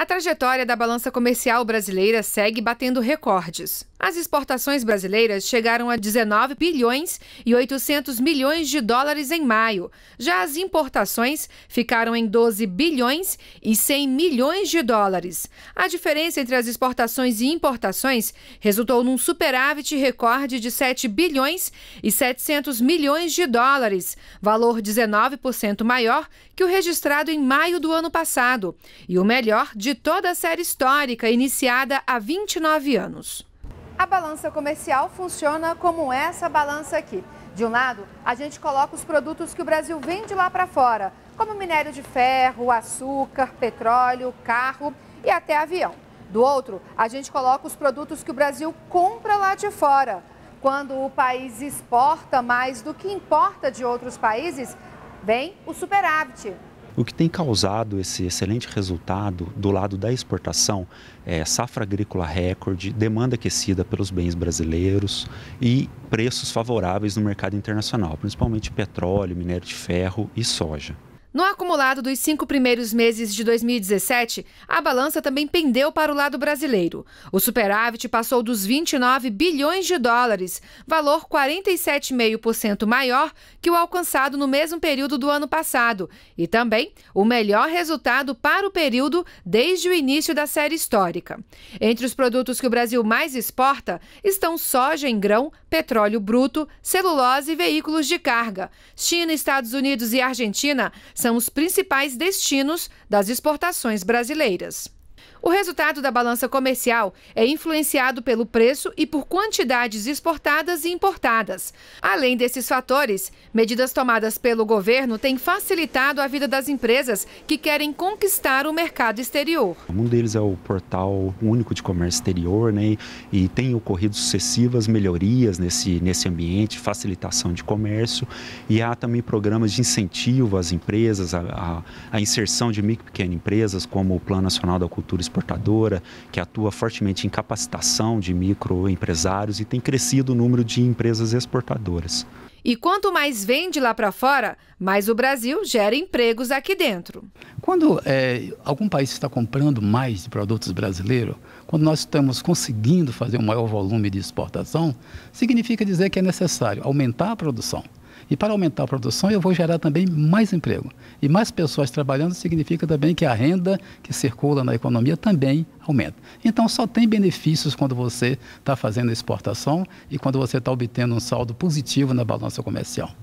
A trajetória da balança comercial brasileira segue batendo recordes. As exportações brasileiras chegaram a 19 bilhões e 800 milhões de dólares em maio. Já as importações ficaram em 12 bilhões e 100 milhões de dólares. A diferença entre as exportações e importações resultou num superávit recorde de 7 bilhões e 700 milhões de dólares, valor 19% maior que o registrado em maio do ano passado e o melhor de de toda a série histórica iniciada há 29 anos. A balança comercial funciona como essa balança aqui. De um lado, a gente coloca os produtos que o Brasil vende lá para fora, como minério de ferro, açúcar, petróleo, carro e até avião. Do outro, a gente coloca os produtos que o Brasil compra lá de fora. Quando o país exporta mais do que importa de outros países, vem o superávit, o que tem causado esse excelente resultado do lado da exportação é safra agrícola recorde, demanda aquecida pelos bens brasileiros e preços favoráveis no mercado internacional, principalmente petróleo, minério de ferro e soja. No acumulado dos cinco primeiros meses de 2017, a balança também pendeu para o lado brasileiro. O superávit passou dos 29 bilhões de dólares, valor 47,5% maior que o alcançado no mesmo período do ano passado, e também o melhor resultado para o período desde o início da série histórica. Entre os produtos que o Brasil mais exporta estão soja em grão, petróleo bruto, celulose e veículos de carga. China, Estados Unidos e Argentina são os principais destinos das exportações brasileiras. O resultado da balança comercial é influenciado pelo preço e por quantidades exportadas e importadas. Além desses fatores, medidas tomadas pelo governo têm facilitado a vida das empresas que querem conquistar o mercado exterior. Um deles é o portal único de comércio exterior, né? E tem ocorrido sucessivas melhorias nesse, nesse ambiente, facilitação de comércio. E há também programas de incentivo às empresas, a, a, a inserção de micro e pequenas empresas, como o Plano Nacional da Cultura exportadora que atua fortemente em capacitação de microempresários e tem crescido o número de empresas exportadoras. E quanto mais vende lá para fora, mais o Brasil gera empregos aqui dentro. Quando é, algum país está comprando mais de produtos brasileiros, quando nós estamos conseguindo fazer um maior volume de exportação, significa dizer que é necessário aumentar a produção. E para aumentar a produção, eu vou gerar também mais emprego. E mais pessoas trabalhando significa também que a renda que circula na economia também aumenta. Então, só tem benefícios quando você está fazendo exportação e quando você está obtendo um saldo positivo na balança comercial.